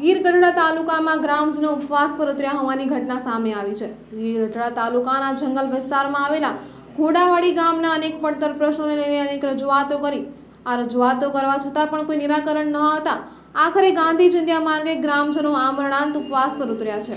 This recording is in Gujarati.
ગીરગઢડા તાલુકામાં ગ્રામજનો ઉપવાસ પર ઉતર્યા હોવાની ઘટના સામે આવી છે ગીરગઢડા તાલુકાના જંગલ વિસ્તારમાં આવેલા ઘોડાવાડી ગામના અનેક પડતર પ્રશ્નોને લઈને અનેક રજૂઆતો કરી આ રજૂઆતો કરવા છતાં પણ કોઈ નિરાકરણ ન આવતા આખરે ગાંધી ચિંધ્યા માર્ગે ગ્રામજનો આમરણાંત ઉપવાસ પર ઉતર્યા છે